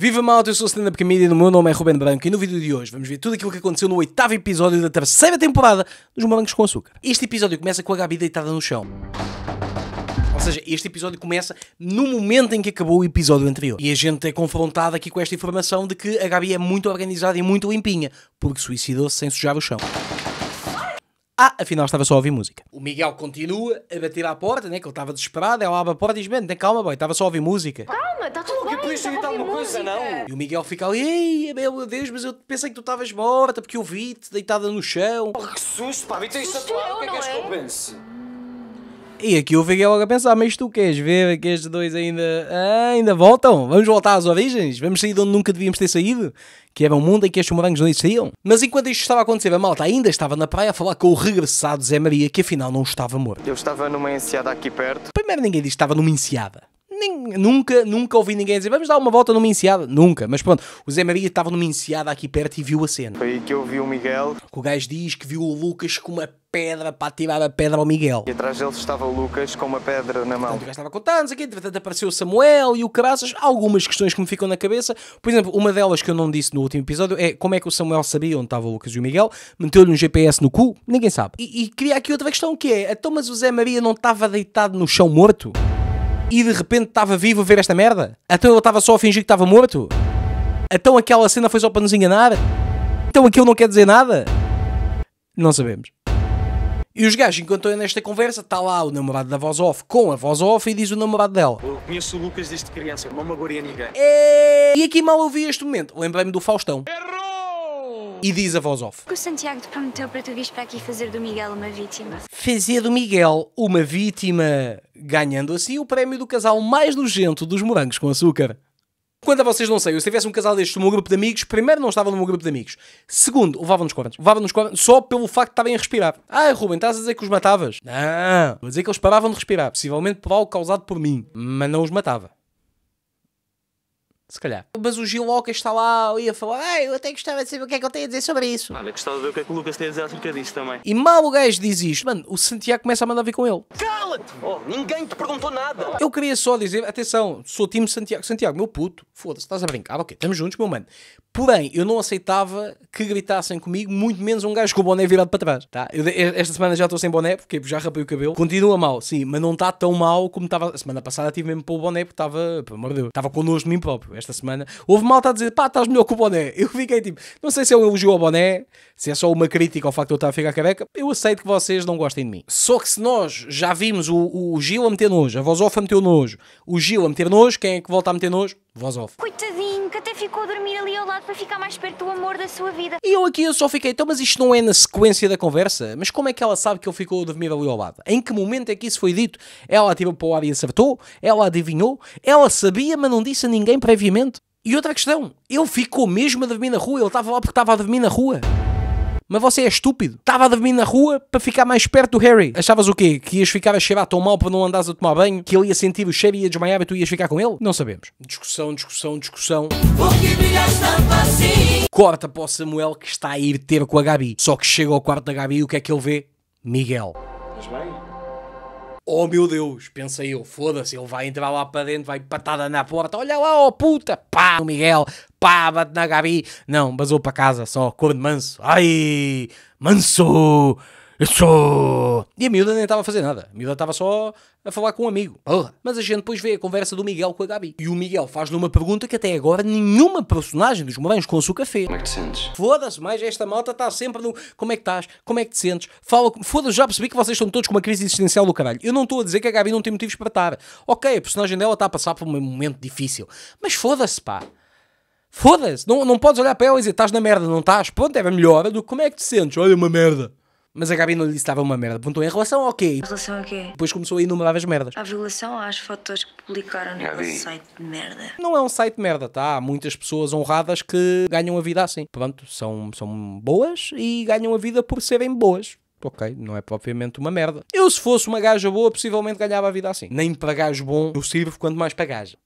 Viva malta, eu sou o Stand Up Comedian, o meu nome é Ruben Branco e no vídeo de hoje vamos ver tudo aquilo que aconteceu no oitavo episódio da terceira temporada dos Morangos com Açúcar. Este episódio começa com a Gabi deitada no chão. Ou seja, este episódio começa no momento em que acabou o episódio anterior. E a gente é confrontado aqui com esta informação de que a Gabi é muito organizada e muito limpinha, porque suicidou-se sem sujar o chão. Ah, afinal estava só a ouvir música. O Miguel continua a bater à porta, né? Que ele estava desesperado. Ela abre a porta e diz: Bem, calma, boy, estava só a ouvir música. Calma, está tudo bem. Que por isso alguma coisa, então, não. E o Miguel fica ali: Ei, meu Deus, mas eu pensei que tu estavas morta porque eu vi-te deitada no chão. Oh, que susto, pá, vi-te isto atual. O que é que és que eu é? penso? E aqui eu fiquei logo a pensar, mas tu queres ver que estes dois ainda, ainda voltam? Vamos voltar às origens? Vamos sair de onde nunca devíamos ter saído? Que era um mundo em que estes morangos não existiam? Mas enquanto isto estava a acontecer, a malta ainda estava na praia a falar com o regressado Zé Maria, que afinal não estava morto. Eu estava numa enseada aqui perto. Primeiro ninguém disse que estava numa enseada nem, nunca, nunca ouvi ninguém dizer vamos dar uma volta numa enseada. Nunca, mas pronto, o Zé Maria estava numa enseada aqui perto e viu a cena. Foi aí que eu vi o Miguel. O gajo diz que viu o Lucas com uma pedra para atirar a pedra ao Miguel. E atrás deles estava o Lucas com uma pedra na mão. Portanto, o gajo estava contando, aqui, portanto, apareceu o Samuel e o Caraças. Algumas questões que me ficam na cabeça. Por exemplo, uma delas que eu não disse no último episódio é como é que o Samuel sabia onde estava o Lucas e o Miguel. Meteu-lhe um GPS no cu? Ninguém sabe. E, e queria aqui outra questão que é, então mas o Zé Maria não estava deitado no chão morto? e de repente estava vivo a ver esta merda? Então ele estava só a fingir que estava morto? Então aquela cena foi só para nos enganar? Então aquilo não quer dizer nada? Não sabemos. E os gajos, enquanto estão nesta conversa, está lá o namorado da voz off com a voz off e diz o namorado dela. Eu conheço o Lucas desde criança, não magoaria ninguém. E... É, e aqui mal ouvi este momento, lembrei-me do Faustão. Errou! E diz a voz off. O Santiago te prometeu para tu vires para aqui fazer do Miguel uma vítima. Fazer do Miguel uma vítima ganhando assim o prémio do casal mais nojento dos morangos com açúcar. Quanto a vocês, não sei. Eu, se tivesse um casal destes no meu grupo de amigos, primeiro, não estava no meu grupo de amigos. Segundo, levavam-nos cornos. Levavam-nos corantes só pelo facto de estarem a respirar. Ah, Ruben, estás a dizer que os matavas? Não. Vou dizer que eles paravam de respirar. Possivelmente por algo causado por mim. Mas não os matava. Se calhar. Mas o Gil Lucas está lá e a falar, ah, eu até gostava de saber o que é que eu tenho a dizer sobre isso. eu gostava de ver o que é que o Lucas tem a dizer acerca disso também. E mal o gajo diz isto, mano, o Santiago começa a mandar vir com ele. Cala-te! Oh, ninguém te perguntou nada. Eu queria só dizer, atenção, sou o time Santiago. Santiago, meu puto, foda-se, estás a brincar, ok, estamos juntos, meu mano. Porém, eu não aceitava que gritassem comigo, muito menos um gajo com o boné virado para trás. Tá? Eu, esta semana já estou sem boné, porque já rapei o cabelo. Continua mal, sim, mas não está tão mal como estava. A semana passada tive mesmo para o boné, porque estava, pelo amor de Deus, estava connosco de mim próprio. Esta semana houve malta a dizer, pá, estás melhor com o boné. Eu fiquei tipo, não sei se é um elogio ao boné, se é só uma crítica ao facto de eu estar a ficar careca. Eu aceito que vocês não gostem de mim. Só que se nós já vimos o, o Gil a meter nojo, a voz off a meter nojo, o Gil a meter nojo, quem é que volta a meter nojo? Voz off. Coitadinho, que até ficou a dormir ali ao lado para ficar mais perto do amor da sua vida. E eu aqui eu só fiquei, então, mas isto não é na sequência da conversa? Mas como é que ela sabe que ele ficou dormido ali ao lado? Em que momento é que isso foi dito? Ela ativa tipo, para o ar e acertou? Ela adivinhou? Ela sabia, mas não disse a ninguém previamente? E outra questão, ele ficou mesmo a dormir na rua? Ele estava lá porque estava a dormir na rua? Mas você é estúpido. Estava a dormir na rua para ficar mais perto do Harry. Achavas o quê? Que ias ficar a cheirar tão mal para não andares a tomar banho? Que ele ia sentir o cheiro e ia desmaiar e tu ias ficar com ele? Não sabemos. Discussão, discussão, discussão. Assim? Corta para o Samuel que está a ir ter com a Gabi. Só que chega ao quarto da Gabi e o que é que ele vê? Miguel. Estás bem? Oh meu Deus, pensei eu, foda-se, ele vai entrar lá para dentro, vai patada na porta, olha lá, oh puta, pá, o Miguel, pá, bate na Gabi. Não, basou para casa só, cor de manso. Ai, manso! Só... E a miúda nem estava a fazer nada. A miúda estava só a falar com um amigo. Porra. Mas a gente depois vê a conversa do Miguel com a Gabi. E o Miguel faz-lhe uma pergunta que até agora nenhuma personagem dos Morangos com Açúcar fez. Como é que te sentes? Foda-se, mas esta malta está sempre no como é que estás, como é que te sentes, fala... Foda-se, já percebi que vocês estão todos com uma crise existencial do caralho. Eu não estou a dizer que a Gabi não tem motivos para estar. Ok, a personagem dela está a passar por um momento difícil. Mas foda-se, pá. Foda-se, não, não podes olhar para ela e dizer estás na merda, não estás? Pronto, era melhor do que como é que te sentes? Olha, uma merda. Mas a Gabi não lhe disse estava uma merda. Perguntou em relação ao quê? Em relação a quê? Depois começou a enumerar as merdas. A violação às fotos que publicaram no site de merda. Não é um site de merda, tá? Há muitas pessoas honradas que ganham a vida assim. Pronto, são, são boas e ganham a vida por serem boas ok, não é propriamente uma merda. Eu, se fosse uma gaja boa, possivelmente ganhava a vida assim. Nem para gajo bom eu sirvo, quanto mais para gaja.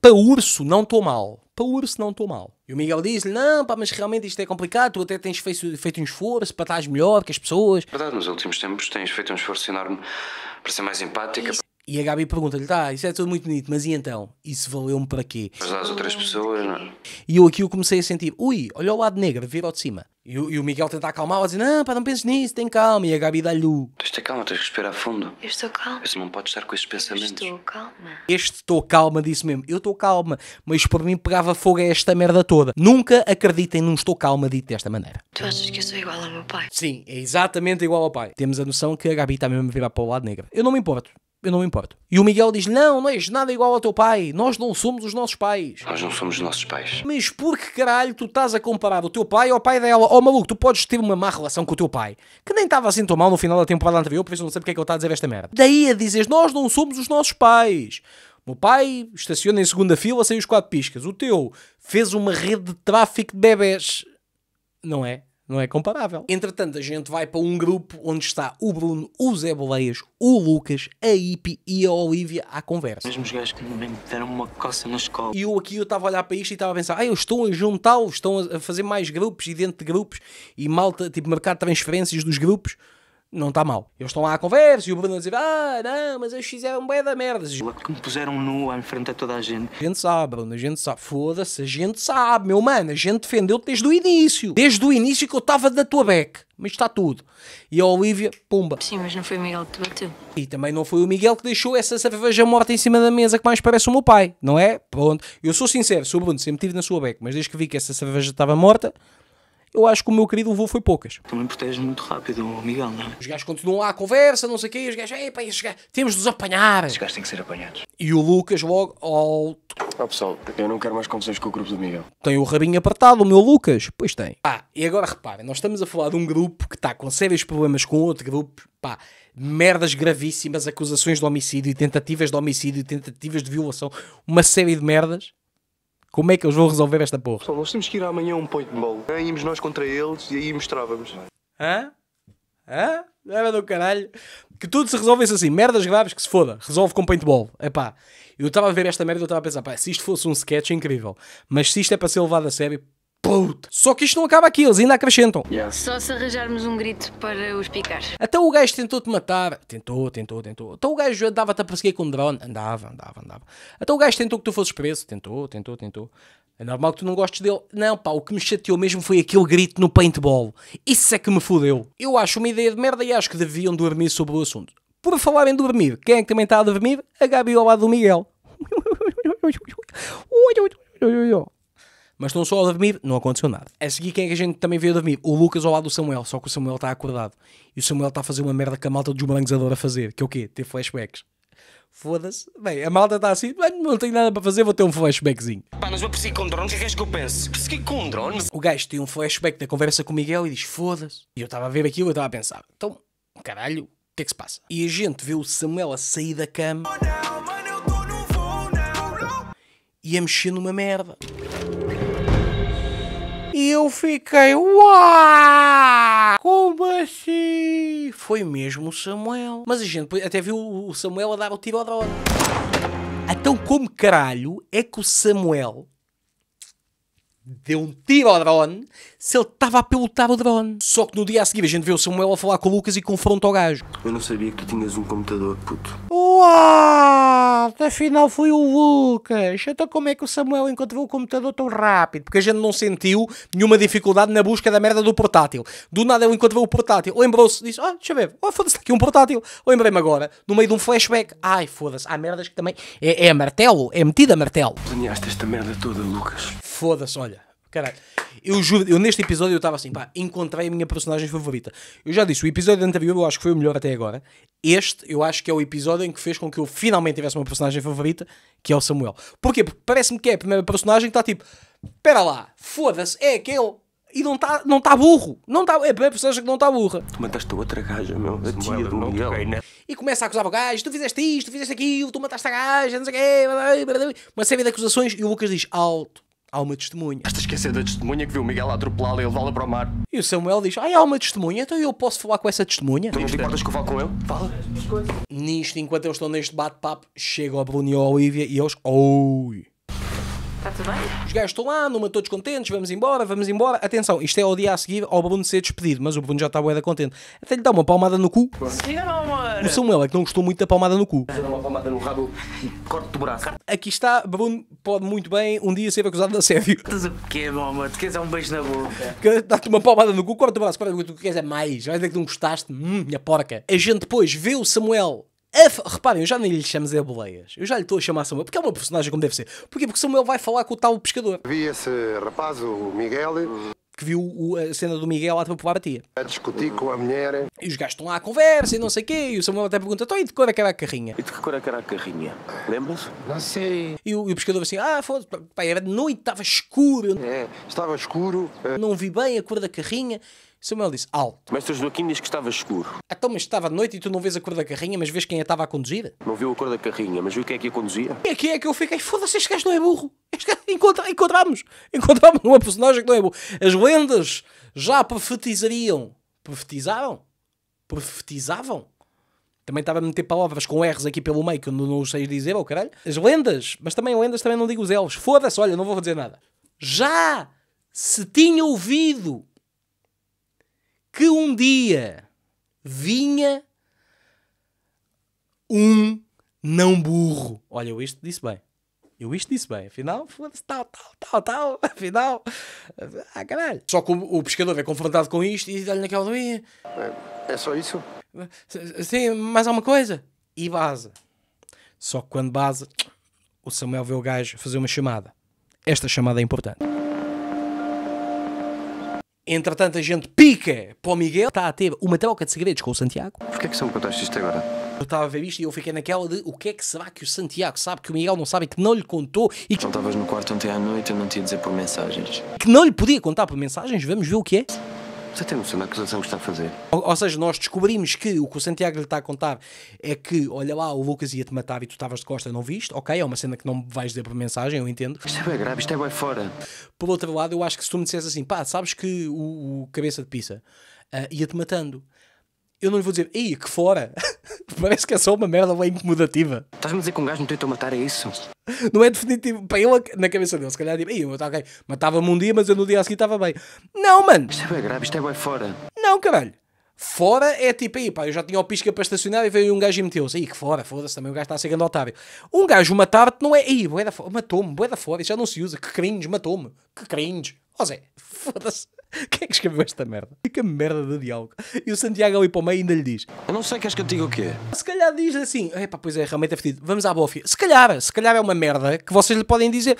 Para urso, não estou mal. Para urso, não estou mal. E o Miguel diz lhe Não, pá, mas realmente isto é complicado, tu até tens feito, feito um esforço para estar melhor que as pessoas. Verdade, nos últimos tempos tens feito um esforço enorme para ser mais empática. Isso. E a Gabi pergunta-lhe, tá, isso é tudo muito bonito, mas e então? Isso valeu-me para quê? Para as outras pessoas, não é? E eu aqui eu comecei a sentir, ui, olha o lado negro, vira ao de cima. E, e o Miguel tenta acalmá-la, dizer, não, pá, não penses nisso, tem calma. E a Gabi dá-lhe o... Tens de calma, tens de respirar fundo. Eu estou calma. Você não pode estar com esses pensamentos. Eu estou calma. Este estou calma, disse mesmo, eu estou calma, mas por mim pegava fogo a esta merda toda. Nunca acreditem num estou calma dito desta maneira. Tu achas que eu sou igual ao meu pai? Sim, é exatamente igual ao pai. Temos a noção que a Gabi está mesmo a virar para o lado negro. Eu não me importo eu não me importo. E o Miguel diz: Não, não és nada igual ao teu pai. Nós não somos os nossos pais. Nós não somos os nossos pais. Mas por que caralho tu estás a comparar o teu pai ao pai dela? Oh maluco, tu podes ter uma má relação com o teu pai, que nem estava assim tão mal no final da temporada anterior, por isso não sei porque é que ele está a dizer esta merda. Daí a dizes: Nós não somos os nossos pais. O meu pai estaciona em segunda fila sem os quatro piscas. O teu fez uma rede de tráfico de bebés. Não é? Não é comparável. Entretanto, a gente vai para um grupo onde está o Bruno, o Zé Boleias, o Lucas, a Ipi e a Olivia à conversa. Mesmo os gajos que me deram uma coça na escola. E eu aqui eu estava a olhar para isto e estava a pensar, ah, eu estou a juntá-los, estão a fazer mais grupos e dentro de grupos e malta, tipo, marcar transferências dos grupos não está mal. Eles estão lá à conversa e o Bruno a dizer ah, não, mas eles fizeram é bué da merda. É que me puseram nu à frente a toda a gente. A gente sabe, Bruno, a gente sabe. Foda-se, a gente sabe, meu mano, a gente defendeu-te desde o início. Desde o início que eu estava da tua beca. Mas está tudo. E a Olivia, pumba. Sim, mas não foi o Miguel que te bateu. E também não foi o Miguel que deixou essa cerveja morta em cima da mesa que mais parece o meu pai, não é? Pronto. Eu sou sincero, sou Bruno, sempre tive na sua beca, mas desde que vi que essa cerveja estava morta, eu acho que o meu querido levou foi poucas. Também protege muito rápido o Miguel, não é? Os gajos continuam lá a conversa, não sei o quê, os gajos, ei, pá, estes gajos, temos de os apanhar. Estes gajos têm que ser apanhados. E o Lucas logo, oh... oh pessoal, eu não quero mais confusões com o grupo do Miguel. Tem o rabinho apertado, o meu Lucas? Pois tem. Pá, e agora reparem, nós estamos a falar de um grupo que está com sérios problemas com outro grupo, pá, merdas gravíssimas, acusações de homicídio, tentativas de homicídio, tentativas de violação, uma série de merdas. Como é que eles vão resolver esta porra? só nós temos que ir amanhã a um paintball. Né? Íamos nós contra eles e aí mostrávamos. Hã? Hã? Era do caralho. Que tudo se resolvesse assim. Merdas graves que se foda. Resolve com paintball. É pá. Eu estava a ver esta merda e eu estava a pensar, pá, se isto fosse um sketch é incrível. Mas se isto é para ser levado a sério, Puta. Só que isto não acaba aqui, eles ainda acrescentam. Só se arranjarmos um grito para os picar. Até o gajo tentou-te matar. Tentou, tentou, tentou. Até o gajo andava-te a perseguir com um drone. Andava, andava, andava. Até o gajo tentou que tu fosses preso. Tentou, tentou, tentou. É normal que tu não gostes dele. Não, pá, o que me chateou mesmo foi aquele grito no paintball. Isso é que me fodeu. Eu acho uma ideia de merda e acho que deviam dormir sobre o assunto. Por falar em dormir, quem é que também está a dormir? A Gabi ao lado do Miguel. Mas estão só ao dormir, não aconteceu nada. A seguir, quem é que a gente também veio a dormir? O Lucas ao lado do Samuel, só que o Samuel está acordado. E o Samuel está a fazer uma merda que a malta dos morangos adora fazer, que é o quê? Ter flashbacks. Foda-se. Bem, a malta está assim, não tenho nada para fazer, vou ter um flashbackzinho. Pá, mas eu persegui com drones, o que é que és que eu penso? Persegui com drones? O gajo tem um flashback da conversa com o Miguel e diz, foda-se. E eu estava a ver aquilo e estava a pensar, então, caralho, o que é que se passa? E a gente vê o Samuel a sair da cama... Oh, não, mano, eu tô no voo, não, não. E a mexer numa merda. E eu fiquei, uau! Como assim? Foi mesmo o Samuel. Mas a gente até viu o Samuel a dar o tiro à droga. Então como caralho é que o Samuel deu um tiro ao drone se ele estava a pilotar o drone. Só que no dia a seguir a gente vê o Samuel a falar com o Lucas e confronta o gajo. Eu não sabia que tu tinhas um computador, puto. Uau! Afinal foi o Lucas. Então como é que o Samuel encontrou o computador tão rápido? Porque a gente não sentiu nenhuma dificuldade na busca da merda do portátil. Do nada ele encontrou o portátil. Lembrou-se, disse, ah, deixa eu ver, oh, foda-se, tá aqui um portátil. Lembrei-me agora, no meio de um flashback. Ai, foda-se, há merdas que também... É, é martelo, é metida martelo. Planeaste esta merda toda, Lucas. Foda-se, olha, caralho eu juro, eu neste episódio eu estava assim, pá, encontrei a minha personagem favorita. Eu já disse, o episódio anterior eu acho que foi o melhor até agora. Este eu acho que é o episódio em que fez com que eu finalmente tivesse uma personagem favorita, que é o Samuel. Porquê? Porque parece-me que é a primeira personagem que está tipo, espera lá, foda-se, é aquele. E não está não tá burro. Não tá, é a primeira personagem que não está burra. Tu mataste a outra gaja, meu. A tia do Miguel. E começa a acusar o gajo. Tu fizeste isto, tu fizeste aquilo, tu mataste a gaja, não sei o quê. Uma série de acusações. E o Lucas diz, alto há uma testemunha. Estás a esquecer da testemunha que viu o Miguel atropelá-la e levá-la para o mar. E o Samuel diz: ai há uma testemunha, então eu posso falar com essa testemunha. Tu não te é- importas que eu com ele? Fala. Nisto, enquanto eu estou neste bate-papo, chega o Bruno e a Olivia e eles. Oi! Tá tudo bem? Os gajos estão lá, numa todos contentes, vamos embora, vamos embora. Atenção, isto é ao dia a seguir ao Bruno ser despedido, mas o Bruno já está boeda contente. Até lhe dá uma palmada no cu. Sim, amor. O Samuel é que não gostou muito da palmada no cu. Dá uma palmada no rabo e corte o braço. Aqui está, Bruno pode muito bem um dia ser acusado de assédio. Estás o quê, meu amor? Tu queres é um beijo na boca? Dá-te uma palmada no cu, corta o braço. Para o que tu queres é mais. Vai dizer que não gostaste? Hum, minha porca. A gente depois vê o Samuel é reparem, eu já nem lhe chamo Zé Boleias. Eu já lhe estou a chamar Samuel, porque é uma personagem como deve ser. Porquê? Porque Samuel vai falar com o tal pescador. Vi esse rapaz, o Miguel. Que viu a cena do Miguel a para a tia. A discutir com a mulher. E os gajos estão lá à conversa e não sei o quê. E o Samuel até pergunta: então, e de cor é que era a carrinha? E de que cor é que era a carrinha? Lembras? Não sei. E o, e o pescador assim: Ah, foda-se, era de noite, estava escuro. É, estava escuro. Eh, não vi bem a cor da carrinha. Samuel disse alto. Mestre Joaquim diz que estava escuro. Ah, então, mas estava de noite e tu não vês a cor da carrinha, mas vês quem a estava a conduzir? Não viu a cor da carrinha, mas viu quem é que a conduzia? É e aqui é que eu fiquei, foda-se, este gajo não é burro. Este gajo, encontra, encontramos, encontramos uma personagem que não é burro. As lendas já profetizariam. Profetizaram? Profetizavam? Também estava a meter palavras com R's aqui pelo meio que eu não, sei dizer, ou oh, caralho. As lendas, mas também lendas, também não digo os elfos. Foda-se, olha, não vou dizer nada. Já se tinha ouvido que um dia vinha um não burro. Olha, eu isto disse bem. Eu isto disse bem. Afinal, foda-se, tal, tal, tal, tal. Afinal, ah, caralho. Só que o, pescador é confrontado com isto e dá-lhe naquela doia. É, é só isso? Sim, mais alguma coisa? E base Só que quando base o Samuel vê o gajo fazer uma chamada. Esta chamada é importante. Entretanto, a gente pica para o Miguel, está a ter uma troca de segredos com o Santiago. Porquê é que são me contaste isto agora? Eu estava a ver isto e eu fiquei naquela de o que é que será que o Santiago sabe que o Miguel não sabe que não lhe contou e que. Não estavas no quarto ontem à noite, eu não te ia dizer por mensagens. Que não lhe podia contar por mensagens, vamos ver o que é. Você tem noção da acusação que está a fazer? Ou, ou, seja, nós descobrimos que o que o Santiago lhe está a contar é que, olha lá, o Lucas ia-te matar e tu estavas de costa, não viste? Ok, é uma cena que não vais dizer por mensagem, eu entendo. Isto é bem grave, isto é bem fora. Por outro lado, eu acho que se tu me dissesse assim, pá, sabes que o, o cabeça de pizza uh, ia-te matando eu não lhe vou dizer, ei, que fora. Parece que é só uma merda bem incomodativa. Estás-me a dizer que um gajo me tentou matar, é isso? Não é definitivo. Para ele, na cabeça dele, se calhar, tipo, ei, eu tá, okay, matava-me um dia, mas eu no dia a seguir estava bem. Não, mano. Isto é bem grave, isto é bem fora. Não, caralho. Fora é tipo, aí pá, eu já tinha o pisca para estacionar e veio um gajo e meteu-se. Aí que fora, foda-se, também o gajo está a ser grande otário. Um gajo matar-te não é, aí, boé da fora, matou-me, boé da fora, isso já não se usa, que cringe, matou-me, que cringe. Ó Zé, foda-se. Quem é que escreveu esta merda? Que merda de diálogo. E o Santiago ali para o meio ainda lhe diz: Eu não sei, queres que eu te diga o quê? Se calhar diz assim: Epá, pois é, realmente é fedido. Vamos à bofia. Se calhar, se calhar é uma merda que vocês lhe podem dizer.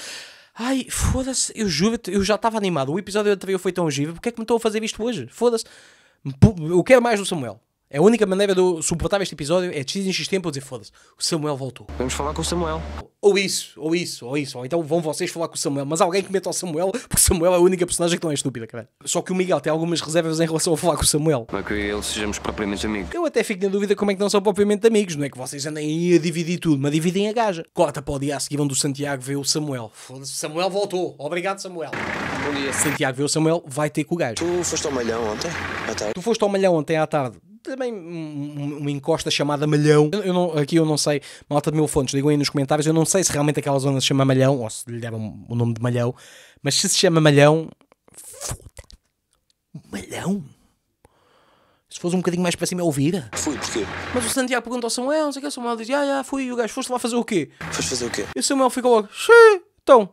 Ai, foda-se, eu juro, eu já estava animado. O episódio anterior foi tão giro, porque é que me estou a fazer isto hoje? Foda-se. Eu quero mais do Samuel. A única maneira de eu suportar este episódio é de tempo para dizer foda-se, o Samuel voltou. Vamos falar com o Samuel. Ou isso, ou isso, ou isso. Ou então vão vocês falar com o Samuel, mas alguém que meta o Samuel, porque Samuel é a única personagem que não é estúpida, cara. Só que o Miguel tem algumas reservas em relação a falar com o Samuel. Não é que eu e ele sejamos propriamente amigos. Eu até fico na dúvida como é que não são propriamente amigos, não é que vocês andem aí a dividir tudo, mas dividem a gaja. Corta para o dia a seguir vão do Santiago ver o Samuel. Foda-se, Samuel voltou. Obrigado, Samuel. Bom dia. Santiago vê o Samuel, vai ter com o gajo. Tu foste ao malhão ontem? À tarde. Tu foste ao malhão ontem à tarde também uma encosta chamada Malhão. Eu, eu não, aqui eu não sei, malta de mil fontes, digam aí nos comentários, eu não sei se realmente aquela zona se chama Malhão, ou se lhe deram o nome de Malhão, mas se se chama Malhão, foda Malhão? Se fosse um bocadinho mais para cima, eu ouvira. Fui, porquê? Mas o Santiago pergunta ao Samuel, não sei o que, o Samuel diz, ah, já, fui, e o gajo, foste lá fazer o quê? Foste fazer o quê? E o Samuel fica logo, xiii, então,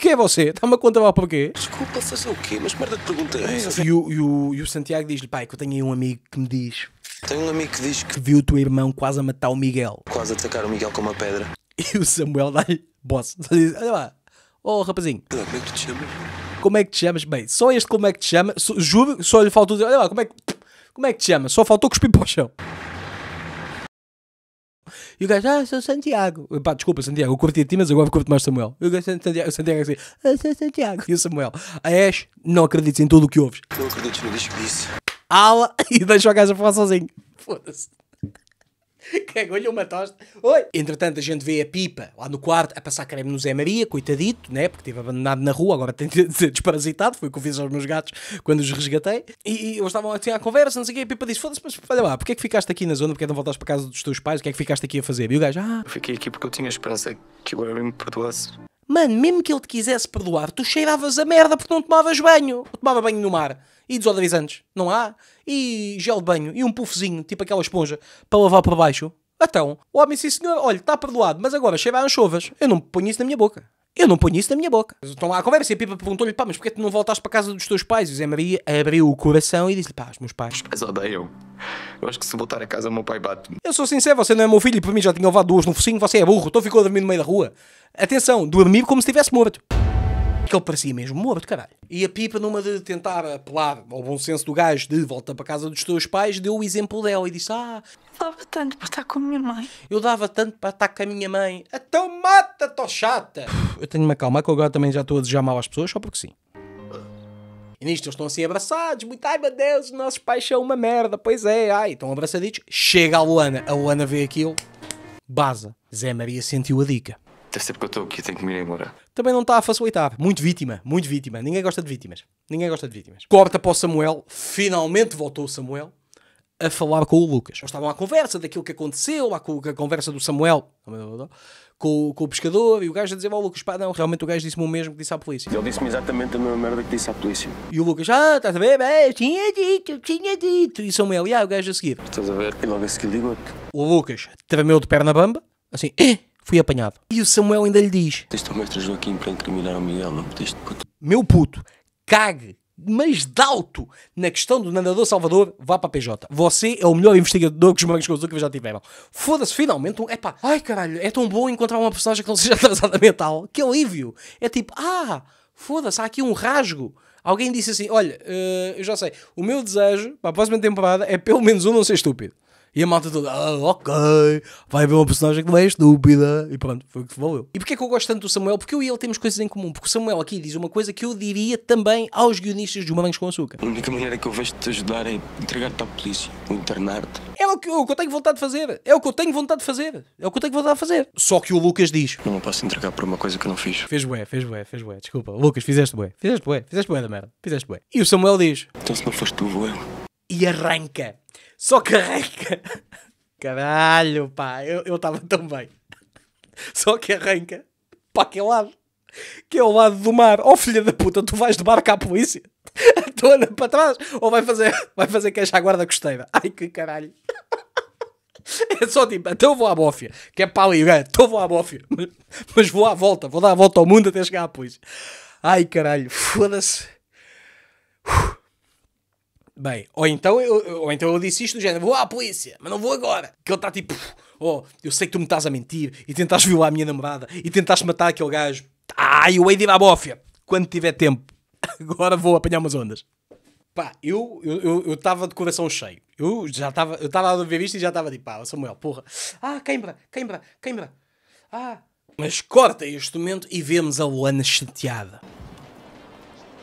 quem é você? Está-me a conta lá porquê? Desculpa, fazer o quê? Mas merda de pergunta é, é essa? E o, e o, e o Santiago diz-lhe, pai, é que eu tenho aí um amigo que me diz tenho um amigo que diz que viu o teu irmão quase a matar o Miguel. Quase a atacar o Miguel com uma pedra. E o Samuel dá-lhe boss. Diz, olha lá, oh rapazinho. como é que te chamas? Como é que te chamas? Bem, só este como é que te chama, juro, só lhe faltou dizer, olha lá, como é que, como é que te chama? Só faltou cuspir para o chão. E o gajo, ah, sou Santiago. Pá, desculpa, Santiago, eu curti a ti, mas agora curto mais Samuel. E o gajo, Santiago, Santiago é assim, ah, sou Santiago. E o Samuel, ah, és, não acredites em tudo o que ouves. Não acredites no disco disse ala e deixa o gajo a falar sozinho. Foda-se. Cagou-lhe uma tosta. Oi! Entretanto, a gente vê a Pipa lá no quarto a passar creme no Zé Maria, coitadito, né? Porque teve abandonado na rua, agora tem de ser desparasitado. Foi o que eu fiz aos meus gatos quando os resgatei. E, e eles estavam assim à conversa, não sei o quê. A Pipa disse: Foda-se, mas olha lá, porque é que ficaste aqui na zona? Porque é que não voltaste para casa dos teus pais? O que é que ficaste aqui a fazer? E o gajo, ah. Eu fiquei aqui porque eu tinha esperança que o Harry me perdoasse. Mano, mesmo que ele te quisesse perdoar, tu cheiravas a merda porque não tomavas banho. Eu tomava banho no mar. E desodorizantes, não há? E gel de banho. E um puffzinho, tipo aquela esponja, para lavar por baixo. Então, o homem, sim senhor, olha, está perdoado, mas agora cheira a anchovas. Eu não ponho isso na minha boca. Eu não ponho isso na minha boca. Estão lá à conversa e a Pipa perguntou-lhe, pá, mas porquê tu não voltaste para a casa dos teus pais? E o Zé Maria abriu o coração e disse-lhe, pá, os meus pais. Os pais odeiam. Eu acho que se voltar a casa, o meu pai bate-me. Eu sou sincero, você não é meu filho e para mim já tinha levado duas no focinho, você é burro, então ficou a dormir no meio da rua. Atenção, dormir como se estivesse morto que ele parecia mesmo morto, caralho. E a Pipa, numa de tentar apelar ao bom senso do gajo de volta para casa dos teus pais, deu o exemplo dela e disse: Ah. Eu dava tanto para estar com a minha mãe. Eu dava tanto para estar com a minha mãe. Então mata, tô chata. Eu tenho-me a calmar que eu agora também já estou a desejar mal às pessoas só porque sim. E nisto eles estão assim abraçados, muito, ai meu Deus, os nossos pais são uma merda, pois é, ai, estão abraçaditos. Chega a Luana, a Luana vê aquilo, baza. Zé Maria sentiu a dica. Deve ser porque eu estou aqui, tenho que me ir embora. Também não está a facilitar. Muito vítima, muito vítima. Ninguém gosta de vítimas. Ninguém gosta de vítimas. Corta para o Samuel. Finalmente voltou o Samuel a falar com o Lucas. Eles estavam à conversa daquilo que aconteceu, à a conversa do Samuel com, com o pescador e o gajo a dizer ao Lucas, pá, não, realmente o gajo disse-me o mesmo que disse à polícia. Ele disse-me exatamente a mesma merda que disse à polícia. E o Lucas, ah, estás a ver, bem, é, tinha dito, tinha dito. E Samuel, e ah, o gajo a seguir. Estás a ver, e logo a seguir ligou-te. O Lucas tremeu de perna bamba, assim, eh! fui apanhado. E o Samuel ainda lhe diz: Teste o mestre Joaquim para incriminar o Miguel, não podeste puto. Meu puto, cague, mas de alto na questão do nadador Salvador, vá para a PJ. Você é o melhor investigador que os morangos com que já tiveram. Foda-se, finalmente. Um... Epá, ai caralho, é tão bom encontrar uma personagem que não seja atrasada mental. Que alívio. É tipo, ah, foda-se, há aqui um rasgo. Alguém disse assim: olha, uh, eu já sei, o meu desejo para a próxima temporada é pelo menos um não ser estúpido. E a malta toda, ah, ok, vai haver uma personagem que não é estúpida. E pronto, foi o que valeu. E porquê que eu gosto tanto do Samuel? Porque eu e ele temos coisas em comum. Porque o Samuel aqui diz uma coisa que eu diria também aos guionistas de Uma Morangos com Açúcar. A única maneira que eu vejo de te ajudar é entregar-te à polícia, ou internar-te. É o, que, o que eu tenho vontade de fazer. É o que eu tenho vontade de fazer. É o que eu tenho vontade de fazer. Só que o Lucas diz. Não posso entregar por uma coisa que eu não fiz. Fez bué, fez bué, fez bué. Desculpa. Lucas, fizeste bué. Fizeste bué. Fizeste bué da merda. Fizeste bué. E o Samuel diz. Então se não foste tu, vou E arranca só carranca. Caralho, pá, eu estava tão bem. Só que arranca para aquele lado. Que é o lado do mar. Oh filha da puta, tu vais de barco à polícia. A tua anda para trás. Ou vai fazer, vai fazer queixa à guarda costeira. Ai que caralho. É só tipo, até então eu vou à bófia, que é para ali, então vou à bófia, mas, mas vou à volta, vou dar a volta ao mundo até chegar à polícia. Ai caralho, foda-se. Bem, ou então eu, ou então eu disse isto do género: vou à polícia, mas não vou agora. Que ele está tipo, oh, eu sei que tu me estás a mentir e tentaste violar a minha namorada e tentaste matar aquele gajo. Ai, ah, o eu hei à bófia. Quando tiver tempo, agora vou apanhar umas ondas. Pá, eu estava eu, eu, eu de coração cheio. Eu já estava eu estava a ver isto e já estava tipo, pá, ah, Samuel, porra. Ah, queimbra, queimbra, queimbra. Ah. Mas corta este momento e vemos a Luana chateada.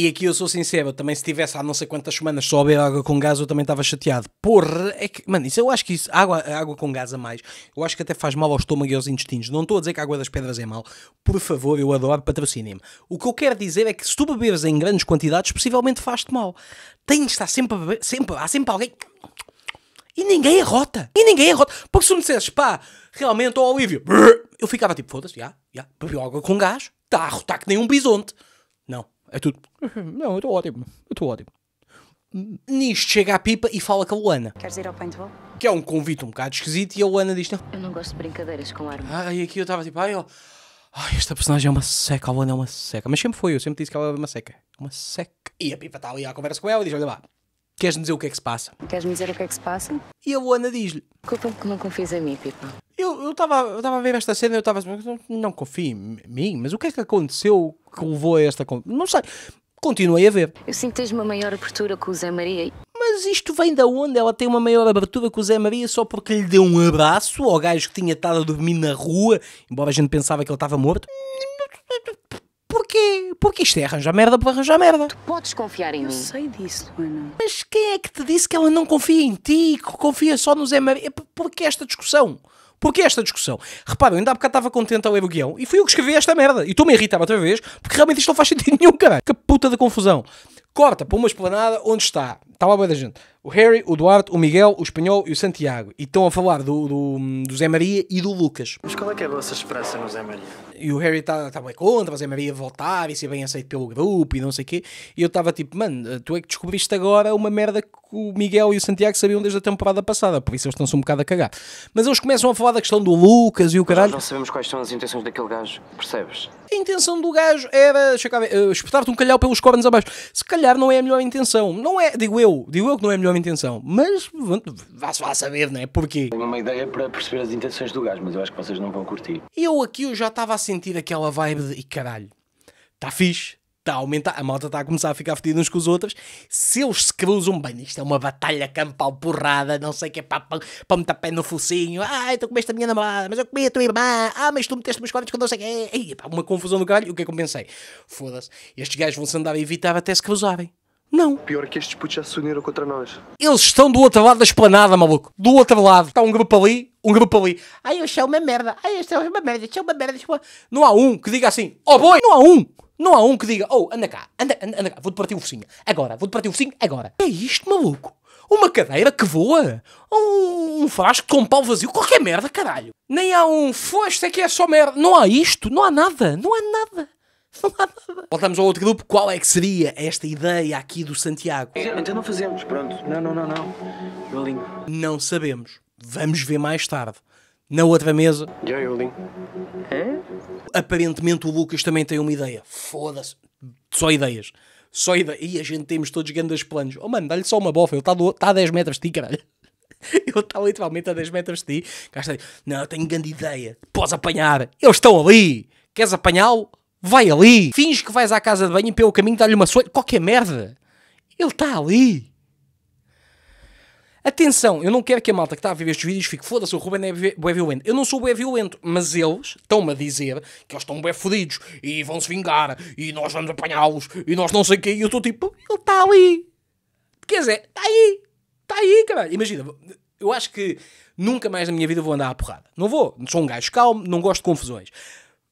E aqui eu sou sincero, também se tivesse há não sei quantas semanas só a beber água com gás, eu também estava chateado. Porra, é que, mano, isso eu acho que isso, água, água com gás a mais, eu acho que até faz mal ao estômago e aos intestinos. Não estou a dizer que a água das pedras é mal. Por favor, eu adoro patrocínio-me. O que eu quero dizer é que se tu beberes em grandes quantidades, possivelmente faz-te mal. Tem de estar sempre a beber, sempre, há sempre alguém. E ninguém arrota. E ninguém errota. Porque se me dissesses, pá, realmente, ó oh, Olívio, eu ficava tipo, foda-se, já, já, bebi água com gás, está a arrotar que nem um bisonte. Não, é tudo. Uhum. Não, eu estou ótimo. Eu estou ótimo. Nisto chega a pipa e fala com a Luana. Queres ir ao paintball? Que é um convite um bocado esquisito e a Luana diz: Eu não gosto de brincadeiras com arma. Ah, e aqui eu estava tipo, ai, ó. Ai, esta personagem é uma seca, a Luana é uma seca. Mas sempre foi, eu sempre disse que ela é uma seca. Uma seca. E a pipa está ali à conversa com ela e diz: Olha lá, Queres-me dizer o que é que se passa? Queres-me dizer o que é que se passa? E a Luana diz-lhe: Desculpa-me que não confies em mim, Pipa. Eu estava eu a ver esta cena e eu estava não, não confio em mim, mas o que é que aconteceu que levou a esta. Não sei. Continuei a ver. Eu sinto que tens uma maior abertura com o Zé Maria. Mas isto vem da onde? Ela tem uma maior abertura com o Zé Maria só porque lhe deu um abraço ao gajo que tinha estado a dormir na rua, embora a gente pensava que ele estava morto. Porquê? Porque isto é arranjar merda para arranjar merda. Tu podes confiar em eu mim. Eu sei disso, Luana. Mas quem é que te disse que ela não confia em ti, que confia só no Zé Maria? É Porquê esta discussão? Porquê esta discussão? eu ainda há bocado estava contente ao ler o guião e fui eu que escrevi esta merda. E estou me a irritar outra vez porque realmente isto não faz sentido nenhum, caralho. Que puta de confusão. Corta para uma esplanada onde está. Estava a da gente o Harry, o Duarte, o Miguel, o Espanhol e o Santiago. E estão a falar do, do, do Zé Maria e do Lucas. Mas qual é que é a vossa esperança no Zé Maria? E o Harry está tá bem contra, o Zé Maria voltar e ser bem aceito pelo grupo e não sei o quê. E eu estava tipo, mano, tu é que descobriste agora uma merda que o Miguel e o Santiago sabiam desde a temporada passada, por isso eles estão-se um bocado a cagar. Mas eles começam a falar da questão do Lucas e o caralho. Nós não sabemos quais são as intenções daquele gajo, percebes? A intenção do gajo era uh, espetar-te um calhau pelos cornos abaixo. Se calhar não é a melhor intenção. Não é, digo eu, digo eu que não é a melhor nenhuma intenção. Mas vá-se vá saber, é? Porquê? Tenho uma ideia para perceber as intenções do gajo, mas eu acho que vocês não vão curtir. eu aqui eu já estava a sentir aquela vibe de e caralho, está fixe, está a aumentar, a malta está a começar a ficar fedida uns com os outros. Se eles se cruzam bem, isto é uma batalha campal porrada, não sei o que é para, para, para meter pé no focinho. Ah, tu comeste a minha namorada, mas eu comi a tua irmã. Ah, mas tu meteste meus códigos quando não sei o que é. Uma confusão do caralho. O que é que eu pensei? Foda-se, estes gajos vão-se andar a evitar até se cruzarem. Não. Pior que estes putos já se uniram contra nós. Eles estão do outro lado da esplanada, maluco. Do outro lado. Está um grupo ali, um grupo ali. Ai, eu chamo é uma merda. Ai, eu chamo uma merda. é uma merda. É é não há um que diga assim, oh boi não há um. Não há um que diga, oh, anda cá, anda, anda, anda cá, vou-te partir o focinho. Agora, vou-te partir o focinho, agora. É isto, maluco? Uma cadeira que voa? Um, um frasco com um pau vazio? Qualquer merda, caralho. Nem há um, foste, é que é só merda. Não há isto, não há nada, não há nada. Voltamos ao outro grupo. Qual é que seria esta ideia aqui do Santiago? Então não fazemos, pronto. Não, não, não, não. Eu Não sabemos. Vamos ver mais tarde. Na outra mesa. Já eu É? Aparentemente o Lucas também tem uma ideia. Foda-se. Só ideias. Só ideias. E a gente temos todos grandes planos. Oh mano, dá-lhe só uma bofa. Ele está do... tá a 10 metros de ti, caralho. Ele está literalmente a 10 metros de ti. Não, eu tenho grande ideia. Podes apanhar. Eles estão ali. Queres apanhá-lo? Vai ali. Fins que vais à casa de banho e pelo caminho dá-lhe uma soelha. Qualquer merda. Ele está ali. Atenção, eu não quero que a malta que está a ver estes vídeos fique foda-se, o Ruben é bué violento. Eu não sou bué violento, mas eles estão-me a dizer que eles estão bué fodidos e vão-se vingar e nós vamos apanhá-los e nós não sei o quê. E eu estou tipo, ele está ali. Quer dizer, está aí. Está aí, caralho. Imagina, eu acho que nunca mais na minha vida vou andar à porrada. Não vou. Sou um gajo calmo, não gosto de confusões.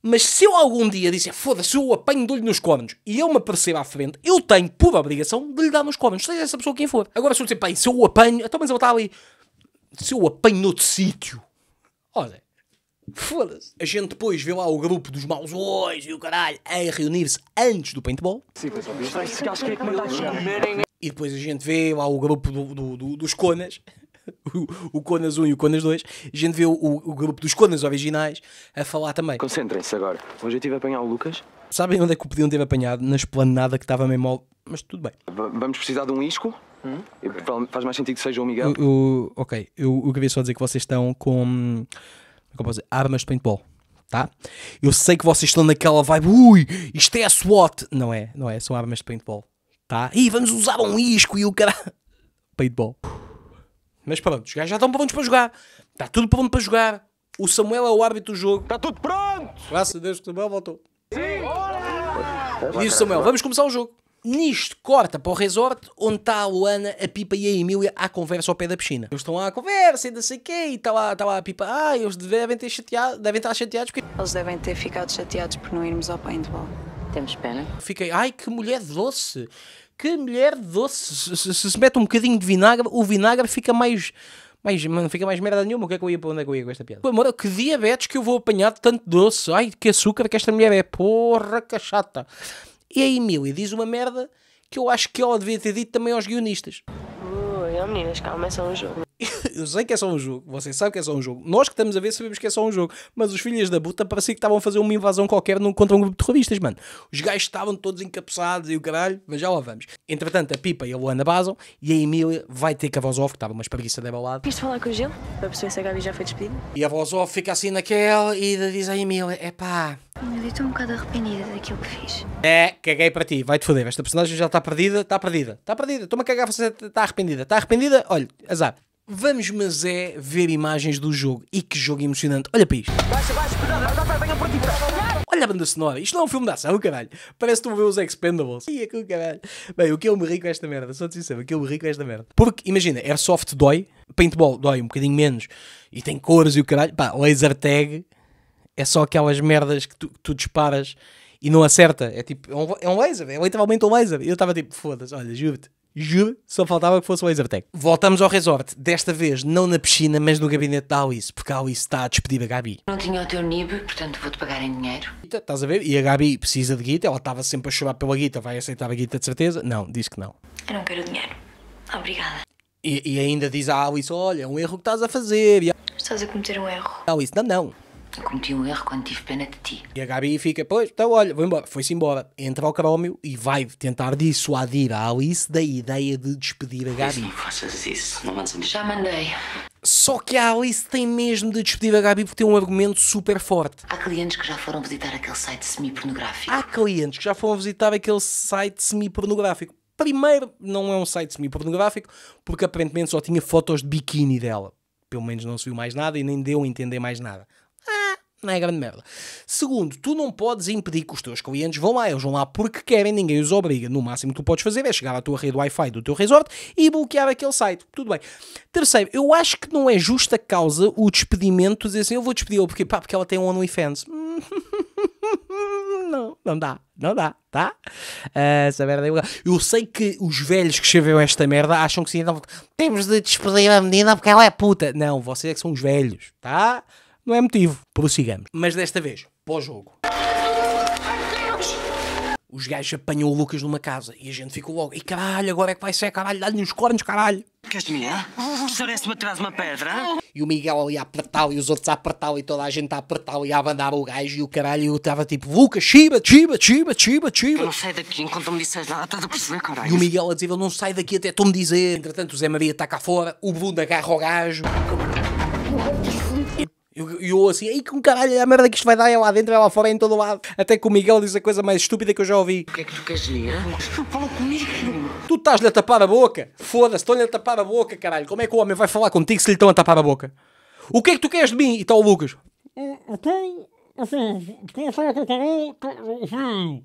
Mas se eu algum dia disser, foda-se, eu apanho olho nos cornos e eu me apercebo à frente, eu tenho por obrigação de lhe dar nos cornos, seja essa pessoa quem for. Agora se eu disser, pá, se eu apanho, então mas eu vou estar ali, se eu apanho noutro sítio, olha, foda-se. A gente depois vê lá o grupo dos maus hoje e o caralho a reunir-se antes do paintball. Sim, mas E depois a gente vê lá o grupo do, do, do, dos conas o, Conas 1 e o Conas 2, a gente vê o, o grupo dos Conas originais a falar também. Concentrem-se agora. O objetivo é apanhar o Lucas. Sabem onde é que o podiam ter apanhado? Na esplanada que estava mesmo ao... Mas tudo bem. V vamos precisar de um isco? Hum? Okay. Faz mais sentido que seja o Miguel. O, o, ok, eu, eu queria só dizer que vocês estão com hum, como é dizer, armas de paintball tá? Eu sei que vocês estão naquela vibe, ui, isto é a SWAT. Não é, não é, são armas de paintball, tá? E vamos usar um isco e o cara. Paintball. Mas pronto, os gajos já estão prontos para jogar. Está tudo pronto para jogar. O Samuel é o árbitro do jogo. Está tudo pronto! Graças a Deus que o Samuel voltou. Sim! Olá! Diz o Samuel, vamos começar o jogo. Nisto, corta para o resort onde está a Luana, a Pipa e a Emília à conversa ao pé da piscina. Eles estão lá à conversa e não sei o quê, e está lá, está lá a Pipa. Ah, eles devem, ter chateado, devem estar chateados porque. Eles devem ter ficado chateados por não irmos ao paintball. Temos pena. Fiquei, ai que mulher doce que mulher doce, se, se, se, se mete um bocadinho de vinagre, o vinagre fica mais mas não fica mais merda nenhuma. O que é que eu ia para onde é que eu ia com esta piada? Pô, amor, que diabetes que eu vou apanhar de tanto doce. Ai, que açúcar que esta mulher é. Porra, que chata. E a Emília diz uma merda que eu acho que ela devia ter dito também aos guionistas. Ui, oh, meninas, calma, é só um jogo eu sei que é só um jogo, você sabe que é só um jogo. Nós que estamos a ver sabemos que é só um jogo, mas os filhos da puta parecia que estavam a fazer uma invasão qualquer contra um grupo de terroristas, mano. Os gajos estavam todos encapuçados e o caralho, mas já lá vamos. Entretanto, a Pipa e a Luana basam e a Emília vai ter que a off, que estava uma espreguiça de balada. Quis falar com o Gil para perceber se a Gabi já foi despedida. E a off fica assim naquela e diz a Emília: é pá. Eu estou um bocado arrependida daquilo que fiz. É, caguei para ti, vai-te foder. Esta personagem já está perdida, está perdida, está perdida. Estou-me a cagar, você está arrependida. Está arrependida, olha, azar. Vamos, mas é ver imagens do jogo. E que jogo emocionante. Olha para isto. Olha a banda sonora. Isto não é um filme de ação, caralho. Parece que tu a ver os Expendables. Ia é com caralho. Bem, o que eu me ri esta merda? Só te sincero, o que eu me rico é esta merda? Porque, imagina, Airsoft dói, Paintball dói um bocadinho menos, e tem cores e o caralho. Pá, Laser Tag é só aquelas merdas que tu, tu disparas e não acerta. É tipo, é um, é um laser, é literalmente um laser. E eu estava tipo, foda-se, olha, juro-te, Juro, só faltava que fosse o Lasertag. Voltamos ao resort, desta vez não na piscina, mas no gabinete da Alice, porque a Alice está a despedir a Gabi. Não tinha o teu NIB, portanto vou-te pagar em dinheiro. Estás a ver? E a Gabi precisa de guita, ela estava sempre a chorar pela guita, vai aceitar a guita de certeza? Não, diz que não. Eu não quero dinheiro. Obrigada. E, e ainda diz a Alice: Olha, é um erro que estás a fazer. E a... Estás a cometer um erro. Alice: Não, não. Eu cometi um erro quando tive pena de ti. E a Gabi fica, pois, então olha, vou embora. Foi-se embora. Entra ao Crómio e vai tentar dissuadir a Alice da ideia de despedir a Gabi. Não faças isso, não mandes Já mandei. Só que a Alice tem mesmo de despedir a Gabi por ter um argumento super forte. Há clientes que já foram visitar aquele site semi-pornográfico. Há clientes que já foram visitar aquele site semi-pornográfico. Primeiro, não é um site semi-pornográfico, porque aparentemente só tinha fotos de biquíni dela. Pelo menos não se viu mais nada e nem deu a entender mais nada não é grande merda. Segundo, tu não podes impedir que os teus clientes vão lá. Eles vão lá porque querem, ninguém os obriga. No máximo que tu podes fazer é chegar à tua rede Wi-Fi do teu resort e bloquear aquele site. Tudo bem. Terceiro, eu acho que não é justa causa o despedimento, dizer assim, eu vou despedir porque, pá, porque ela tem um OnlyFans. não, não dá, não dá, tá? Ah, essa merda é igual. Eu sei que os velhos que escreveram esta merda acham que sim, então, temos de despedir a menina porque ela é puta. Não, vocês é que são os velhos, tá? não é motivo. Prossigamos. Mas desta vez, pós-jogo. Os gajos apanham o Lucas numa casa e a gente ficou logo. E caralho, agora é que vai ser, caralho, dá-lhe uns cornos, caralho. Queres de mim, é? Parece-me atrás uma pedra. E o Miguel ali a apertá-lo e os outros a apertá-lo e toda a gente a apertá-lo e a abandar o gajo e o caralho. E estava tipo, Lucas, chiba, chiba, chiba, chiba, chiba. Eu não sai daqui enquanto me disseres nada, estás a perceber, caralho. E o Miguel a dizer, eu não sai daqui até tu me dizer. Entretanto, o Zé Maria está cá fora, o Bruno agarra o gajo. Como eu, eu assim, ei com caralho, a merda que isto vai dar é lá dentro, é lá fora, é em todo lado. Até que o Miguel diz a coisa mais estúpida que eu já ouvi. O que é que tu queres dizer? Fala comigo. Tu estás-lhe a tapar a boca. Foda-se, estou lhe a tapar a boca, caralho. Como é que o homem vai falar contigo se lhe estão a tapar a boca? O que é que tu queres de mim? E está o Lucas. É, eu tenho, assim, queria falar com o é caralho,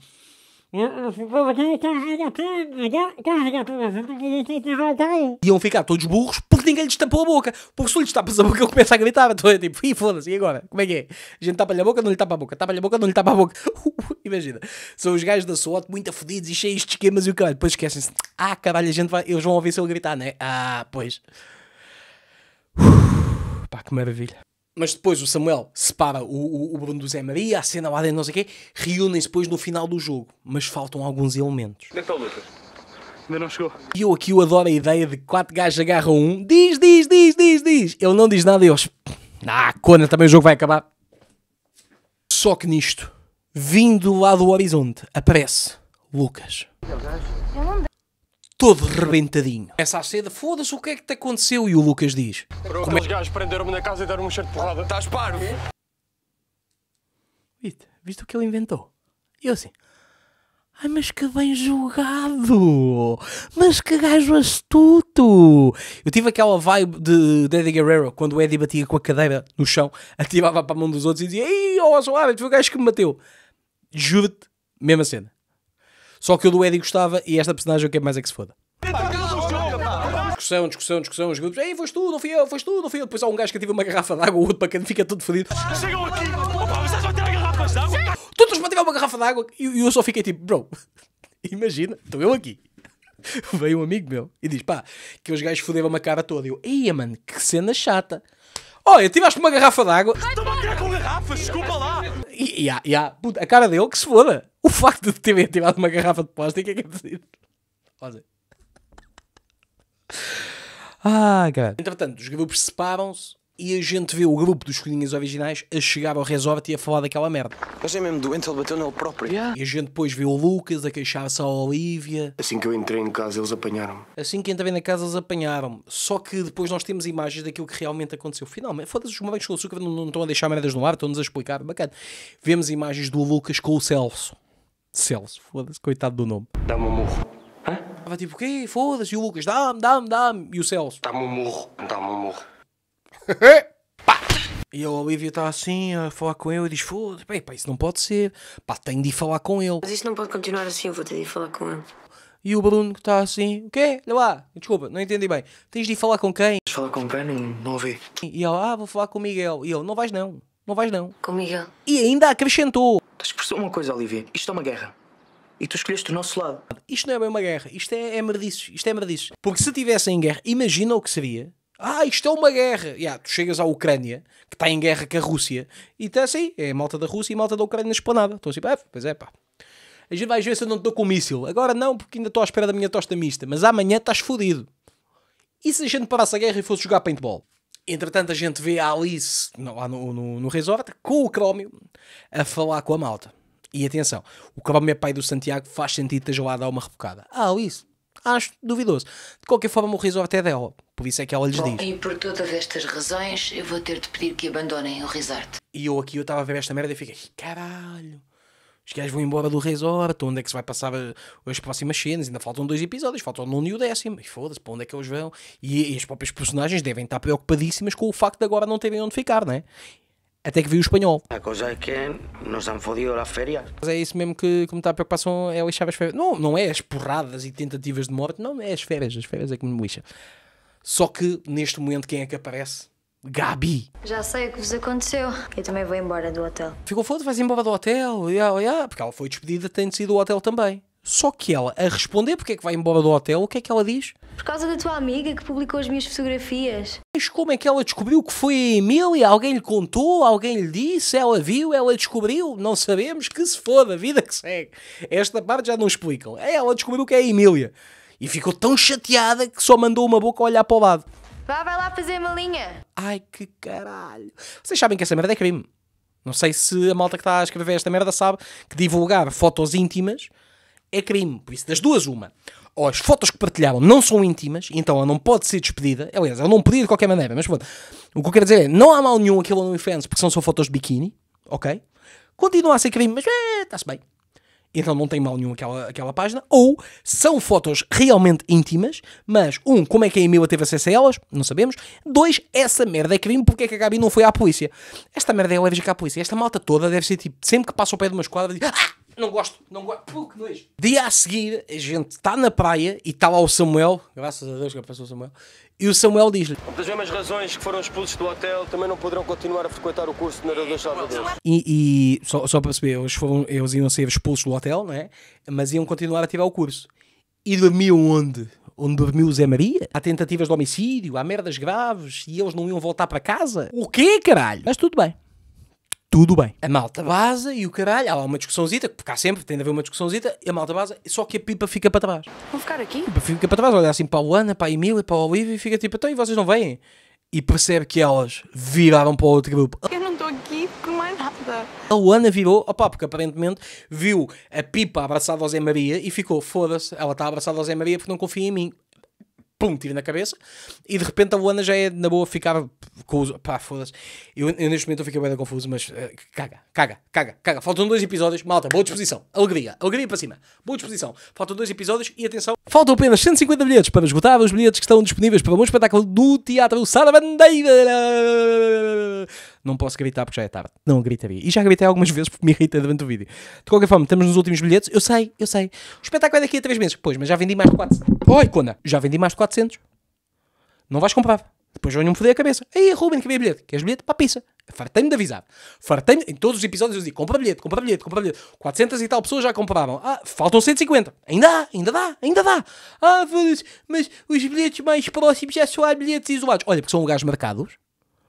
Iam ficar todos burros porque ninguém lhe estampou a boca. Porque se lhe estampas a boca, ele começa a gritar. Então é tipo, e foda-se, e agora? Como é que é? A gente tapa-lhe a boca, não lhe tapa a boca. Tapa-lhe a boca, não lhe tapa a boca. Uh, uh, imagina. São os gajos da SWAT muito afodidos e cheios de esquemas e o caralho. Depois esquecem-se. Ah, caralho, a gente vai... Eles vão ouvir se ele gritar, né? Ah, pois. pá, que maravilha. Mas depois o Samuel separa o, o, o Bruno do Zé Maria, a cena lá dentro, não sei o quê, reúnem-se depois no final do jogo, mas faltam alguns elementos. Onde luta. É Lucas? Ainda não chegou. E eu aqui eu adoro a ideia de quatro gajos agarram um. Diz, diz, diz, diz, diz. Ele não diz nada e eles... Ah, quando também o jogo vai acabar. Só que nisto, vindo lá do horizonte, aparece Lucas. Todo rebentadinho. Essa cedo, foda-se, o que é que te aconteceu? E o Lucas diz: Como é que gajos prenderam-me na casa e deram-me um cheiro de porrada? Estás parvo? Viste, viste o que ele inventou? E eu assim: Ai, mas que bem jogado! Mas que gajo astuto! Eu tive aquela vibe de, de Eddie Guerrero, quando o Eddie batia com a cadeira no chão, ativava para a mão dos outros e dizia: Ei, ó, oh, Soares, foi o gajo que me bateu. Juro-te, mesma cena. Só que o do Eddie gostava e esta personagem eu quero mais é que se foda. Discussão, discussão, discussão, os grupos. Ei, foste tu, não fui eu, foste tu, não fui eu. Depois há um gajo que ativa uma garrafa de água, o outro para quem fica tudo fodido. Chegam aqui, opa, vocês vão ter garrafas de água? tu transparente uma garrafa d'água e, e eu só fiquei tipo, bro, imagina, estou eu aqui. Veio um amigo meu e diz, pá, que os gajos foderam a cara toda. E eu, eia, mano, que cena chata. Olha, tiveste uma garrafa d'água. Estava a tirar com garrafas, desculpa lá. E, há, e há, a cara dele que se foda. O facto de ter ativado uma garrafa de plástico é que é preciso. Olha. Ah, cara. Entretanto, os grupos separam-se e a gente vê o grupo dos Corinhas originais a chegar ao resort e a falar daquela merda. Mas é mesmo doente, ele bateu nele próprio. Yeah. E a gente depois vê o Lucas a queixar-se à Olivia. Assim que eu entrei em casa, eles apanharam-me. Assim que entrei na casa, eles apanharam-me. Só que depois nós temos imagens daquilo que realmente aconteceu. Finalmente, foda-se, os morangos com açúcar não, não estão a deixar merdas no ar, estão-nos a explicar. Bacana. Vemos imagens do Lucas com o Celso. Celso, foda-se, coitado do nome. Dá-me um murro. Hã? Estava tipo, o quê? Foda-se. E o Lucas, dá-me, dá-me, dá-me. E o Celso. Dá-me um murro, dá-me um murro. E o a está assim a falar com ele e diz: Foda-se, pá, isso não pode ser. Pá, tenho de ir falar com ele. Mas isto não pode continuar assim, eu vou ter de ir falar com ele. E o Bruno que está assim: O quê? Olha lá, desculpa, não entendi bem. Tens de ir falar com quem? Vais falar com quem? Não, não ouvi. E ela: Ah, vou falar com o Miguel. E ele: Não vais não, não vais não. Com o Miguel. E ainda acrescentou: Tens que uma coisa, Olivia: isto é uma guerra. E tu escolheste o nosso lado. Isto não é bem uma guerra, isto é, é merdices, isto é merdices. Porque se em guerra, imagina o que seria ah, isto é uma guerra. Yeah, tu chegas à Ucrânia, que está em guerra com a Rússia, e está assim, é a malta da Rússia e a malta da Ucrânia na esplanada. Estão assim, tipo, ah, pois é, pá. A gente vai ver se eu não estou com o míssil. Agora não, porque ainda estou à espera da minha tosta mista, mas amanhã estás fodido. E se a gente parasse a guerra e fosse jogar paintball? Entretanto, a gente vê a Alice lá no, no, no resort com o Crómio a falar com a malta. E atenção, o Crómio é pai do Santiago, faz sentido esteja lá a dar uma rebocada. Ah, Alice acho duvidoso. De qualquer forma, o resort é dela, por isso é que ela lhes Bom, diz. E por todas estas razões, eu vou ter de pedir que abandonem o resort. E eu aqui, eu estava a ver esta merda e fiquei, caralho. Os gajos vão embora do resort, onde é que se vai passar eh, as próximas cenas? Ainda faltam dois episódios, faltam o nono e o décimo. E foda-se, para onde é que eles vão? E, e as próprias personagens devem estar preocupadíssimas com o facto de agora não terem onde ficar, não é? Até que vi o espanhol. A coisa é que nos han fodido as férias. Mas é isso mesmo que, que me está a preocupação, é lixar as férias. Não, não é as porradas e tentativas de morte, não, é as férias, as férias é que me lixa. Só que neste momento quem é que aparece? Gabi. Já sei o que vos aconteceu. Eu também vou embora do hotel. Ficou foda, vais embora do hotel. Yeah, yeah, porque ela foi despedida, tem de sair do hotel também. Só que ela, a responder porque é que vai embora do hotel, o que é que ela diz? Por causa da tua amiga que publicou as minhas fotografias. Mas como é que ela descobriu que foi a Emília? Alguém lhe contou? Alguém lhe disse? Ela viu? Ela descobriu? Não sabemos. Que se foda, a vida que segue. Esta parte já não explicam. É, ela descobriu que é a Emília. E ficou tão chateada que só mandou uma boca olhar para o lado. Vá, vai lá fazer malinha. Ai, que caralho. Vocês sabem que essa merda é crime. Não sei se a malta que está a escrever esta merda sabe que divulgar fotos íntimas é crime. Por isso, das duas, uma. Ou as fotos que partilharam não são íntimas, então ela não pode ser despedida. Aliás, ela não podia de qualquer maneira, mas pronto. O que eu quero dizer é, não há mal nenhum aquilo no OnlyFans, porque são só fotos de biquíni, ok? Continua a ser crime, mas eh, está-se bem então não tem mal nenhum aquela, aquela página, ou são fotos realmente íntimas, mas um, como é que a Emila teve acesso a elas? Não sabemos. Dois, essa merda é crime, porque é que a Gabi não foi à polícia? Esta merda é leve à polícia. Esta malta toda deve ser tipo, sempre que passa ao pé de uma esquadra, diz, ah! Não gosto, não gosto. Pô, que nojo. Dia a seguir, a gente está na praia e está lá o Samuel, graças a Deus que apareceu o Samuel, e o Samuel diz-lhe: Das mesmas razões que foram expulsos do hotel, também não poderão continuar a frequentar o curso de narrador Salvador. E, e só, só para perceber, eles, foram, eles iam ser expulsos do hotel, não é? Mas iam continuar a tirar o curso. E dormiam onde? onde dormiu o Zé Maria? Há tentativas de homicídio, há merdas graves e eles não iam voltar para casa? O quê, caralho? Mas tudo bem tudo bem. A malta base e o caralho, há lá uma discussãozita, porque há sempre, tem de haver uma discussãozita, e a malta base só que a pipa fica para trás. Vão ficar aqui? A pipa fica para trás, olha assim para a Luana, para a Emília, para a Olivia, e fica tipo, então e vocês não vêm? E percebe que elas viraram para o outro grupo. Eu não estou aqui por mais nada. A Luana virou, opá, porque aparentemente viu a pipa abraçada ao Zé Maria e ficou, foda-se, ela está abraçada ao Zé Maria porque não confia em mim pum, tiro na cabeça. E de repente a Luana já é, na boa, ficava com os. pá, foda-se. Eu, eu, neste momento eu fiquei bem confuso, mas uh, caga, caga, caga, caga. Faltam dois episódios, malta, boa disposição, alegria, alegria para cima, boa disposição. Faltam dois episódios e atenção, faltam apenas 150 bilhetes para esgotar os bilhetes que estão disponíveis para um espetáculo do Teatro Sara Bandeira não posso gritar porque já é tarde. Não gritaria. E já gritei algumas vezes porque me irrita durante o vídeo. De qualquer forma, estamos nos últimos bilhetes. Eu sei, eu sei. O espetáculo é daqui a 3 meses. Pois, mas já vendi mais de 400. Oi, Cona, já vendi mais de 400. Não vais comprar. Depois venho-me foder a cabeça. Aí, Ruben, queria bilhete. Queres bilhete? Para a pizza. Fartei-me de avisar. Fartei-me. Em todos os episódios eu digo: compra bilhete, compra bilhete, compra bilhete. 400 e tal pessoas já compravam. Ah, faltam 150. Ainda há, ainda dá, ainda dá. Ah, mas os bilhetes mais próximos já só há bilhetes isolados. Olha, porque são lugares marcados.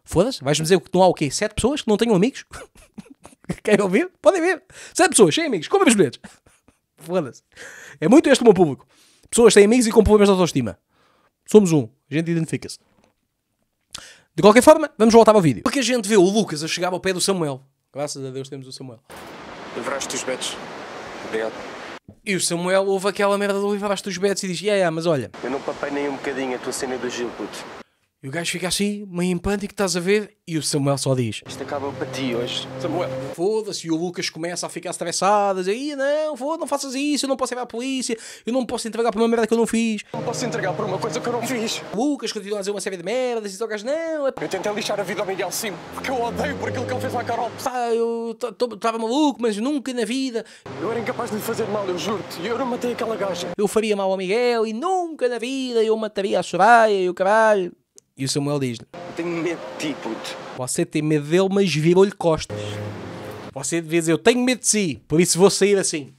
Foda-se, vais-me dizer que não há o quê? Sete pessoas que não tenham amigos? Querem ouvir? Podem ver. Sete pessoas, sem amigos, com os bilhetes. Foda-se. É muito este o meu público. Pessoas sem amigos e com problemas de autoestima. Somos um. A gente identifica-se. De qualquer forma, vamos voltar ao vídeo. Porque a gente vê o Lucas a chegar ao pé do Samuel. Graças a Deus temos o Samuel. Livraste os bets. Obrigado. E o Samuel ouve aquela merda do livraste os bets e diz: Yeah, yeah, mas olha. Eu não papei nem um bocadinho a tua cena do Gil, puto. E o gajo fica assim, meio em pânico, estás a ver? E o Samuel só diz: Isto acaba para ti hoje, Samuel. Foda-se. E o Lucas começa a ficar estressado, a dizer: não, foda, não faças isso, eu não posso ir à polícia, eu não posso entregar por uma merda que eu não fiz. Não posso entregar por uma coisa que eu não fiz. O Lucas continua a dizer uma série de merdas e o gajo: não. É... Eu tentei lixar a vida ao Miguel Sim, porque eu odeio por aquilo que ele fez à Carol. Ah, eu estava maluco, mas nunca na vida. Eu era incapaz de lhe fazer mal, eu juro-te. Eu não matei aquela gaja. Eu faria mal ao Miguel e nunca na vida eu mataria a Soraya e o caralho. E o Samuel diz-lhe: Tenho medo de ti, puto. Você tem medo dele, mas virou-lhe costas. Você devia dizer: Eu tenho medo de si, por isso vou sair assim.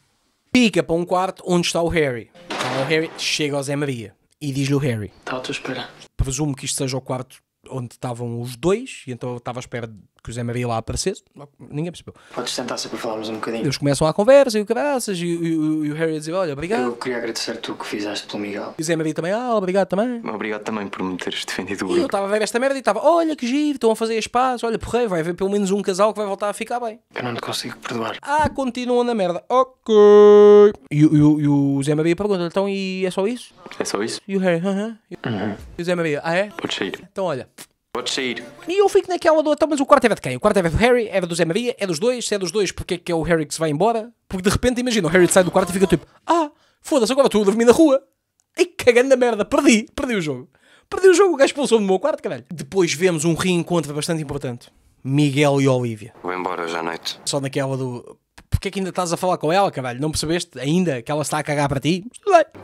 Pica para um quarto onde está o Harry. Então, o Harry chega ao Zé Maria e diz-lhe o Harry: Está à tua espera. Presumo que isto seja o quarto onde estavam os dois, e então eu estava à espera que o Zé Maria lá aparecesse, ninguém percebeu. Podes sentar-se falarmos um bocadinho. Eles começam a conversa e o caraças, e, e, e, o Harry a dizer: Olha, obrigado. Eu queria agradecer tu que fizeste pelo Miguel. E o Zé Maria também, ah, obrigado também. Obrigado também por me teres defendido o E eu estava a ver esta merda e estava: Olha que giro, estão a fazer espaço, olha, porrei, vai haver pelo menos um casal que vai voltar a ficar bem. Eu não te consigo perdoar. Ah, continua na merda. Ok. E, e o Zé Maria pergunta: Então, e é só isso? É só isso? E o Harry, aham. Uh uhum. -huh. uh -huh. E o Zé Maria, ah é? Pode sair. Então, olha. Pode sair. E eu fico naquela do. Então, mas o quarto é de quem? O quarto é do Harry? É do Zé Maria? É dos dois? Se é dos dois, porque é que é o Harry que se vai embora? Porque de repente, imagina, o Harry sai do quarto e fica tipo: Ah, foda-se, agora estou a dormir na rua. aí que grande merda, perdi, perdi o jogo. Perdi o jogo, o gajo expulsou do meu quarto, caralho. Depois vemos um reencontro bastante importante. Miguel e Olivia. Vou embora hoje à noite. Só naquela do porque é que ainda estás a falar com ela, caralho? Não percebeste ainda que ela está a cagar para ti?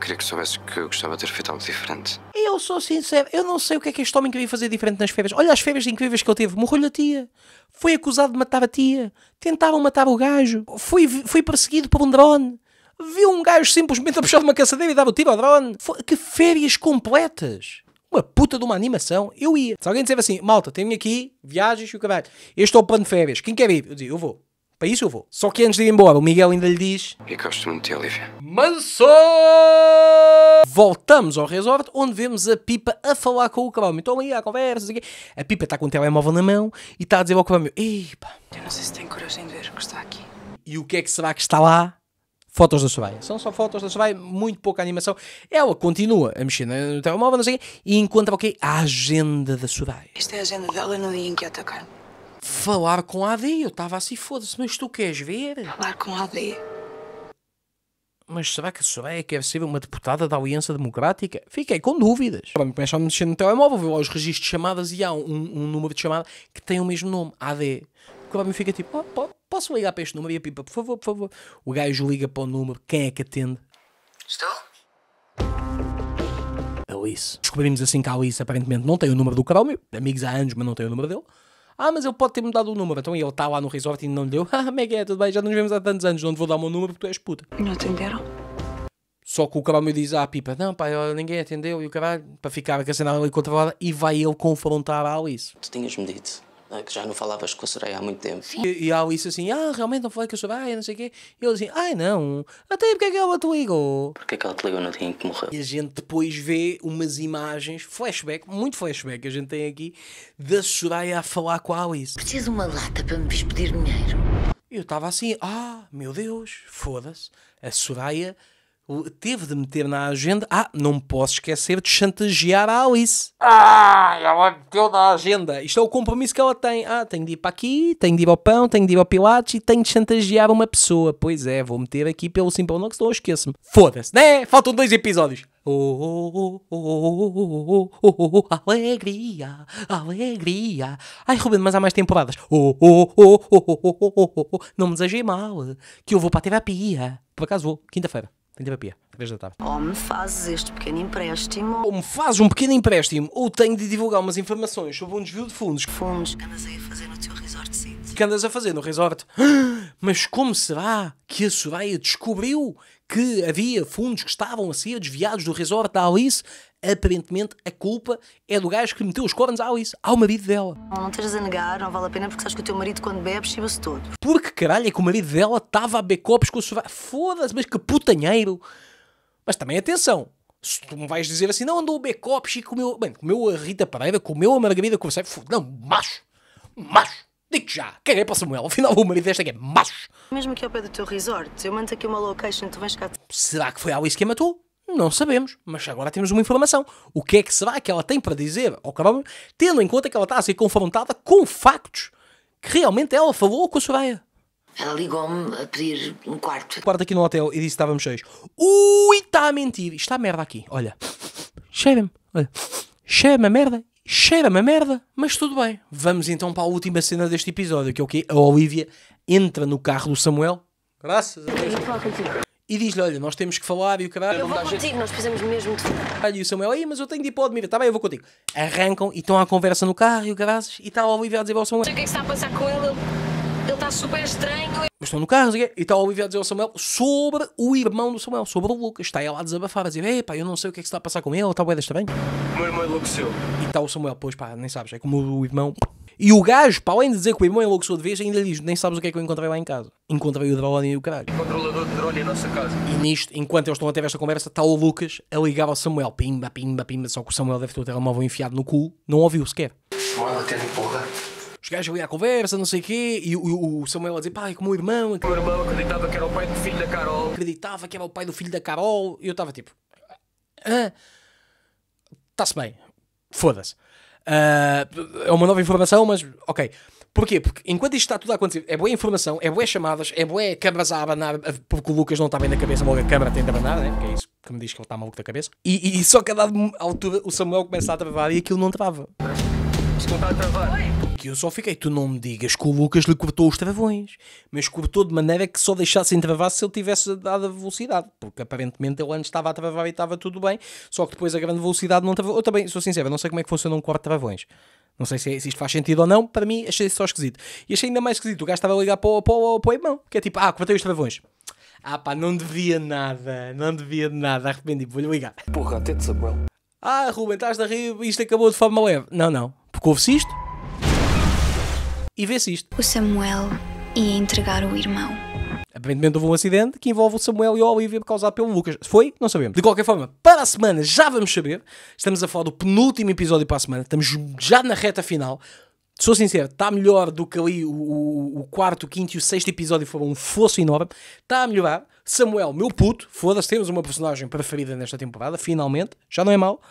Queria que soubesse que eu gostava de ter feito algo diferente. Eu sou sincero, eu não sei o que é que este homem queria fazer diferente nas férias. Olha as férias incríveis que ele teve. Morreu-lhe a tia. Foi acusado de matar a tia. Tentaram matar o gajo. Foi, fui perseguido por um drone viu um gajo simplesmente a puxar de uma caçadeira e dar o um tiro ao drone. Que férias completas! Uma puta de uma animação, eu ia. Se alguém disser assim, malta, tenho aqui viagens e o caralho, este é o plano de férias, quem quer ir? Eu dizia, eu vou isso eu vou. Só que antes de ir embora, o Miguel ainda lhe diz: Eu é gosto muito de Olivia. Manso! Voltamos ao resort, onde vemos a Pipa a falar com o Cabral. Então ali há conversas. Aqui. A Pipa está com o telemóvel na mão e está a dizer ao Cabral: Epa. Eu não sei se tem coragem de ver o que está aqui. E o que é que será que está lá? fotos da Soraya. São só fotos da Soraya, muito pouca animação. Ela continua a mexer no telemóvel, não sei, e encontra, ok, a agenda da Soraya. Esta é a agenda dela no dia em que atacar. Falar com a AD, eu estava assim, foda-se, mas tu queres ver? Falar com a AD. Mas será que a Soraya quer ser uma deputada da Aliança Democrática? Fiquei com dúvidas. Começam a mexer no telemóvel, vou aos registros de chamadas e há um, um, número de chamada que tem o mesmo nome, AD. O me fica tipo, oh, posso ligar para este número? E a pipa, por favor, por favor. O gajo liga para o número, quem é que atende? Estou? Alice. Descobrimos assim que a Alice aparentemente não tem o número do Chrome, amigos há anos, mas não tem o número dele. Ah, mas ele pode ter mudado o número. Então ele está lá no resort e não lhe deu. Ah, como é que é? Tudo bem, já nos vemos há tantos anos, não te vou dar o meu número porque tu és puta. Não atenderam? Só que o me diz à ah, Pipa: Não, pai, ninguém atendeu e o cabal, para ficar com a cena ali controlada. E vai ele confrontar a Alice. Tu tinhas medido. Né, que já não falavas com a Soraya há muito tempo. E, e ao isso assim, ah, realmente não falei com a Soraya, não sei o quê. E ele assim, ai não, até porque é que ela te ligou? Porque é que ela te ligou no dia em que morreu? E a gente depois vê umas imagens, flashback, muito flashback, a gente tem aqui, da Soraya a falar com a Alice. Preciso de uma lata para me despedir dinheiro. Eu estava assim, ah, meu Deus, foda-se, a Soraya teve de meter na agenda. Ah, não posso esquecer de chantagear a Alice. Ah, ela meteu na agenda. Isto é o compromisso que ela tem. Ah, tenho de ir para aqui, tenho de ir ao pão, tenho de ir ao Pilates e tenho de chantagear uma pessoa. Pois é, vou meter aqui pelo Simple Nox, não esqueço-me. Foda-se, né? Faltam dois episódios. Oh, oh, oh, oh, alegria, alegria. Ai, Ruben, mas há mais temporadas. Oh, oh, oh, oh, oh, oh, oh, não me desejei mal, que eu vou para a terapia. Por acaso vou, quinta-feira. Tem terapia, 3 da tarde. Ou me fazes este pequeno empréstimo. Ou me fazes um pequeno empréstimo, ou tenho de divulgar umas informações sobre um desvio de fundos. Fundos que andas aí a fazer no teu resort city. Que andas a fazer no resort. Mas como será que a Soraya descobriu que havia fundos que estavam a ser desviados do resort da Alice, aparentemente a culpa é do gajo que meteu os cornos à Alice, ao marido dela. Não, estás a negar, não vale a pena porque sabes que o teu marido quando bebe chiva se todo. Porque caralho é que o marido dela estava a becopos com o sová. Foda-se, mas que putanheiro. Mas também atenção, se tu me vais dizer assim, não, andou a o becopos e comeu... Bem, comeu a Rita Pereira, comeu a Margarida Corsair. Não, macho, macho digo já, já, é para o Samuel, afinal o marido desta é que é macho. Mesmo que ao pé do teu resort, eu mando aqui uma location, tu vais cá... Será que foi a isso que matou? Não sabemos, mas agora temos uma informação. O que é que será que ela tem para dizer ao oh, tendo em conta que ela está a ser confrontada com factos que realmente ela falou com a Soraya? Ela ligou-me a pedir um quarto. um Quarto aqui no hotel e disse que estávamos seis. Ui, está a mentir. Está a é merda aqui, olha. Cheira-me, olha. Cheira-me a merda cheira-me a merda, mas tudo bem. Vamos então para a última cena deste episódio, que é o quê? A Olivia entra no carro do Samuel. Graças a Deus. E diz-lhe, olha, nós temos que falar e o caralho... Eu vou contigo, gente... nós precisamos mesmo de falar. E o Samuel, aí, mas eu tenho de ir para o Admira. Está bem, eu vou contigo. Arrancam e estão à conversa no carro e o caralho... E está a Olivia a dizer ao Samuel... o que é que está a passar com ele ele está super estranho. Estão no carro e está a Olivia a dizer ao Samuel sobre o irmão do Samuel, sobre o Lucas. Está ela a desabafar, a dizer: Epá, eu não sei o que é que se está a passar com ele, está boeda estranho. O meu irmão enlouqueceu. E está o Samuel, pois pá, nem sabes, é como o irmão. E o gajo, para além de dizer que o irmão enlouqueceu de vez, ainda diz: Nem sabes o que é que eu encontrei lá em casa. Encontrei o drone e o caralho. O controlador de drone em nossa casa. E nisto, enquanto eles estão a ter esta conversa, está o Lucas a ligar ao Samuel: Pimba, pimba, pimba. Só que o Samuel deve ter o telemóvel enfiado no cu, não ouviu sequer. Manda ter porra gajo ali à conversa, não sei o quê, e o, o Samuel a dizer, pá, é como o irmão. O irmão acreditava que era o pai do filho da Carol. Acreditava que era o pai do filho da Carol. E eu estava tipo, ah, está-se bem, foda-se. Uh, é uma nova informação, mas ok. Porquê? Porque enquanto isto está tudo a acontecer, é boa informação, é boas chamadas, é boa câmaras a abanar, porque o Lucas não está bem na cabeça, logo a câmara tem de abanar, né? porque é isso que me diz que ele está maluco da cabeça. E, e, e só que a dada altura o Samuel começa a travar e aquilo não trava. Isto não está a travar. Oi que eu só fiquei, tu não me digas que o Lucas lhe cortou os travões, mas cortou de maneira que só deixasse travar se ele tivesse dado a velocidade, porque aparentemente ele antes estava a travar e estava tudo bem, só que depois a grande velocidade não travou. Eu também, sou sincero, não sei como é que funciona um corte de travões. Não sei é, se, isto faz sentido ou não, para mim achei só esquisito. E achei ainda mais esquisito, o gajo estava a ligar para o, para o, para o irmão, que é tipo, ah, cortei os travões. Ah pá, não devia nada, não devia nada, arrependi, vou-lhe ligar. Porra, de Samuel. Ah, Ruben, estás a rir, isto acabou de forma leve. Não, não, porque houve-se isto, e vê-se isto. O Samuel ia entregar o irmão. Aparentemente houve um acidente que envolve o Samuel e a Olivia causado pelo Lucas. Foi? Não sabemos. De qualquer forma, para a semana já vamos saber. Estamos a falar do penúltimo episódio para a semana. Estamos já na reta final. Sou sincero, está melhor do que ali o, o, o, quarto, o quinto e o sexto episódio foram um fosso enorme. Está a melhorar. Samuel, meu puto, foda-se, temos uma personagem preferida nesta temporada, finalmente. Já não é mal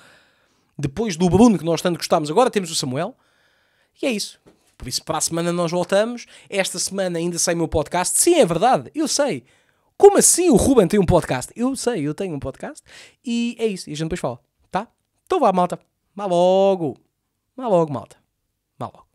Depois do Bruno, que nós tanto gostámos, agora temos o Samuel. E é isso. Por isso, para a semana nós voltamos. Esta semana ainda sai meu podcast. Sim, é verdade, eu sei. Como assim o Ruben tem um podcast? Eu sei, eu tenho um podcast. E é isso, e a gente depois fala, tá? Então vá, malta. Vá logo. Vá logo, malta. Vá logo.